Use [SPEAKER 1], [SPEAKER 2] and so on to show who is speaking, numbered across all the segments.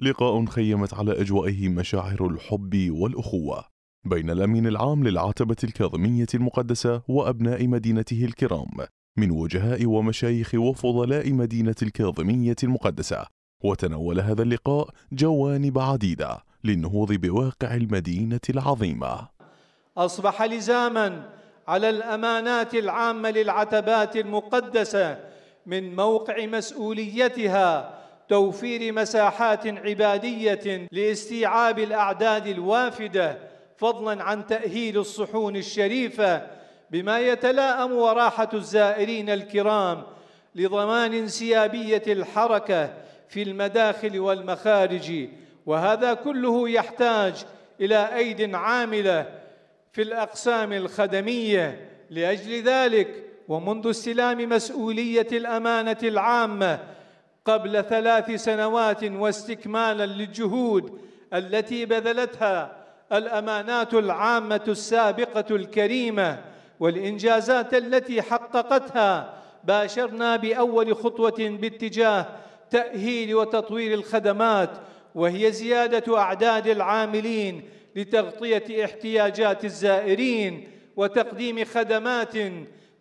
[SPEAKER 1] لقاء خيمت على أجوائه مشاعر الحب والأخوة بين الأمين العام للعتبة الكاظمية المقدسة وأبناء مدينته الكرام من وجهاء ومشايخ وفضلاء مدينة الكاظمية المقدسة وتناول هذا اللقاء جوانب عديدة للنهوض بواقع المدينة العظيمة
[SPEAKER 2] أصبح لزاما على الأمانات العامة للعتبات المقدسة من موقع مسؤوليتها توفير مساحات عبادية لاستيعاب الأعداد الوافدة فضلا عن تأهيل الصحون الشريفة بما يتلائم وراحة الزائرين الكرام لضمان انسيابية الحركة في المداخل والمخارج وهذا كله يحتاج إلى أيد عاملة في الأقسام الخدمية لأجل ذلك ومنذ استلام مسؤولية الأمانة العامة قبل ثلاث سنوات واستكمالا للجهود التي بذلتها الامانات العامه السابقه الكريمه والانجازات التي حققتها باشرنا باول خطوه باتجاه تاهيل وتطوير الخدمات وهي زياده اعداد العاملين لتغطيه احتياجات الزائرين وتقديم خدمات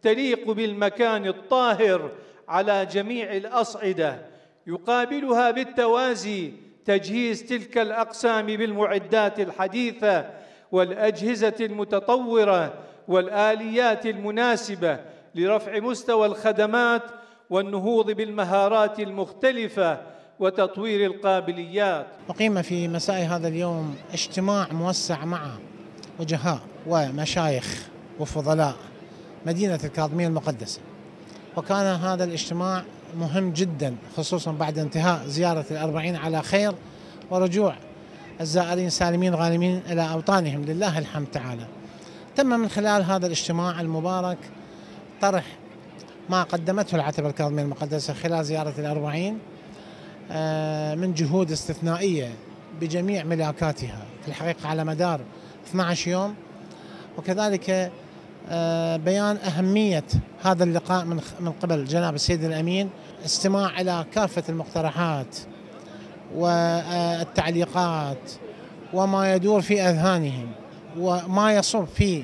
[SPEAKER 2] تليق بالمكان الطاهر على جميع الاصعده يقابلها بالتوازي تجهيز تلك الاقسام بالمعدات الحديثه والاجهزه المتطوره والاليات المناسبه لرفع مستوى الخدمات والنهوض بالمهارات المختلفه وتطوير القابليات.
[SPEAKER 3] اقيم في مساء هذا اليوم اجتماع موسع مع وجهاء ومشايخ وفضلاء مدينه الكاظميه المقدسه. وكان هذا الاجتماع مهم جدا خصوصا بعد انتهاء زيارة الأربعين على خير ورجوع الزائرين سالمين غانمين إلى أوطانهم لله الحمد تعالى تم من خلال هذا الاجتماع المبارك طرح ما قدمته العتبة الكاظمية المقدسة خلال زيارة الأربعين آه، من جهود استثنائية بجميع ملاكاتها في الحقيقة على مدار 12 يوم وكذلك آه، بيان أهمية هذا اللقاء من قبل جناب السيد الأمين استماع إلى كافة المقترحات والتعليقات وما يدور في أذهانهم وما يصب في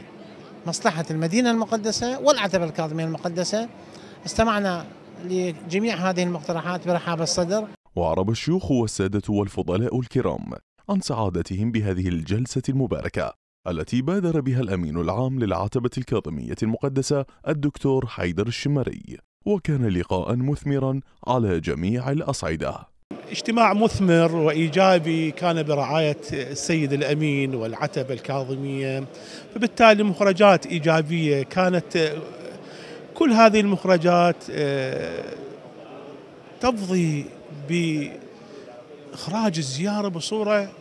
[SPEAKER 3] مصلحة المدينة المقدسة والعتبة الكاظمية المقدسة استمعنا لجميع هذه المقترحات برحاب الصدر
[SPEAKER 1] وعرب الشيوخ والسادة والفضلاء الكرام عن سعادتهم بهذه الجلسة المباركة التي بادر بها الأمين العام للعتبة الكاظمية المقدسة الدكتور حيدر الشمري وكان لقاء مثمرا على جميع الأصعدة اجتماع مثمر
[SPEAKER 4] وإيجابي كان برعاية السيد الأمين والعتبة الكاظمية فبالتالي مخرجات إيجابية كانت كل هذه المخرجات آه، تفضي بإخراج الزيارة بصورة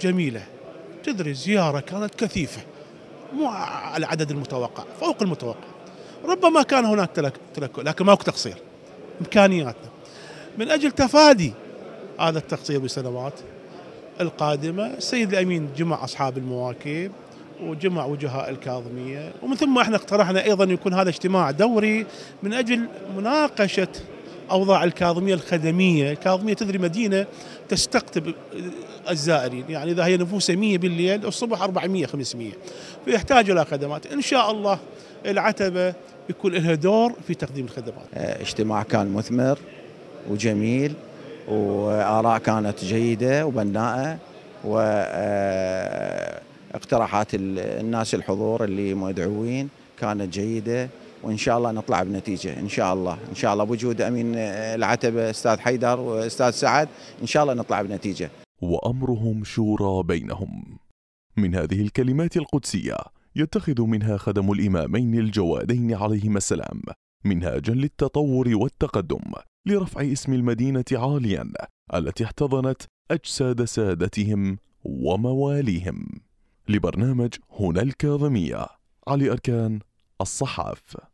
[SPEAKER 4] جميلة تدري الزيارة كانت كثيفة مو على العدد المتوقع فوق المتوقع ربما كان هناك تلكؤ لكن ماكو تقصير امكانياتنا من اجل تفادي هذا التقصير بسنوات القادمه السيد الامين جمع اصحاب المواكب وجمع وجهاء الكاظميه ومن ثم احنا اقترحنا ايضا يكون هذا اجتماع دوري من اجل مناقشه اوضاع الكاظميه الخدميه، الكاظميه تدري مدينه تستقطب الزائرين، يعني اذا هي نفوسها 100 بالليل الصبح 400 500 فيحتاج الى خدمات، ان شاء الله العتبه يكون لها دور في تقديم
[SPEAKER 3] الخدمات. آه، اجتماع كان مثمر وجميل واراء كانت جيده وبناءه واقتراحات آه، الناس الحضور اللي مدعوين كانت جيده وان شاء الله نطلع بنتيجه ان شاء الله ان شاء الله بوجود امين آه، العتبه استاذ حيدر واستاذ سعد ان شاء الله نطلع
[SPEAKER 1] بنتيجه. وامرهم شورى بينهم. من هذه الكلمات القدسيه يتخذ منها خدم الإمامين الجوادين عليهما السلام منهاجا للتطور والتقدم لرفع اسم المدينة عاليا التي احتضنت أجساد سادتهم ومواليهم لبرنامج هنا الكاظمية علي أركان الصحاف